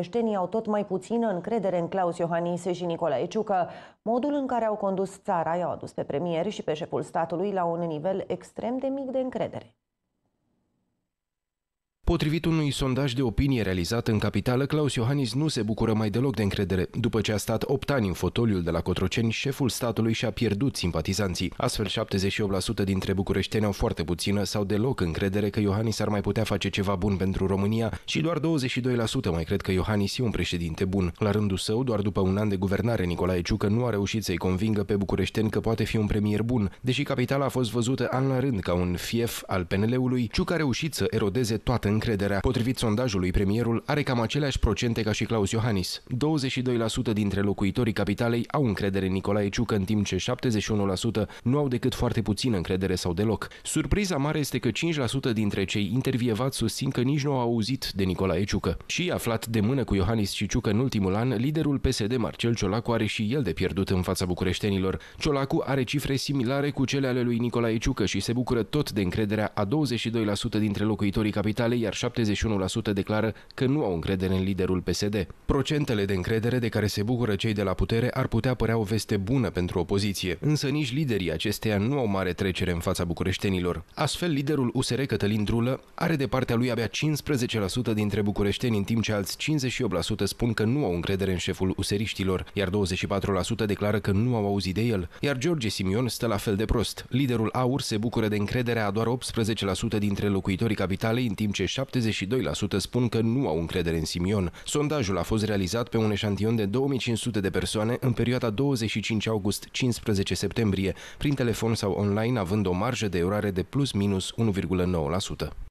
Creștenii au tot mai puțină încredere în Claus Iohannis și Nicolae Ciucă. Modul în care au condus țara i-au adus pe premier și pe șeful statului la un nivel extrem de mic de încredere. Potrivit unui sondaj de opinie realizat în capitală, Claus Iohannis nu se bucură mai deloc de încredere. După ce a stat 8 ani în fotoliul de la Cotroceni, șeful statului și-a pierdut simpatizanții. Astfel, 78% dintre bucureșteni au foarte puțină sau deloc încredere că Iohannis ar mai putea face ceva bun pentru România și doar 22% mai cred că Iohannis e un președinte bun. La rândul său, doar după un an de guvernare, Nicolae Ciucă nu a reușit să-i convingă pe bucureșteni că poate fi un premier bun. Deși capitala a fost văzută an la rând ca un fief al PNL-ului, Ciucă a reușit să erodeze toată încredere încrederea. Potrivit sondajului, premierul are cam aceleași procente ca și Claus Iohannis. 22% dintre locuitorii capitalei au încredere în Nicolae Ciucă, în timp ce 71% nu au decât foarte puțină încredere sau deloc. Surpriza mare este că 5% dintre cei intervievați susțin că nici nu au auzit de Nicolae Ciucă. Și aflat de mână cu Iohannis și Ciucă în ultimul an, liderul PSD Marcel Ciolacu are și el de pierdut în fața bucureștenilor. Ciolacu are cifre similare cu cele ale lui Nicolae Ciucă și se bucură tot de încrederea a 22% dintre locuitorii capitalei, iar iar 71% declară că nu au încredere în liderul PSD. Procentele de încredere de care se bucură cei de la putere ar putea părea o veste bună pentru opoziție, însă nici liderii acesteia nu au mare trecere în fața bucureștenilor. Astfel, liderul USR Cătălin Drulă are de partea lui abia 15% dintre bucureșteni, în timp ce alți 58% spun că nu au încredere în șeful useriștilor, iar 24% declară că nu au auzit de el. Iar George Simion stă la fel de prost. Liderul AUR se bucură de încredere a doar 18% dintre locuitorii capitalei, în timp ce 72% spun că nu au încredere în Simion. Sondajul a fost realizat pe un eșantion de 2500 de persoane în perioada 25 august-15 septembrie, prin telefon sau online, având o marjă de eroare de plus minus 1,9%.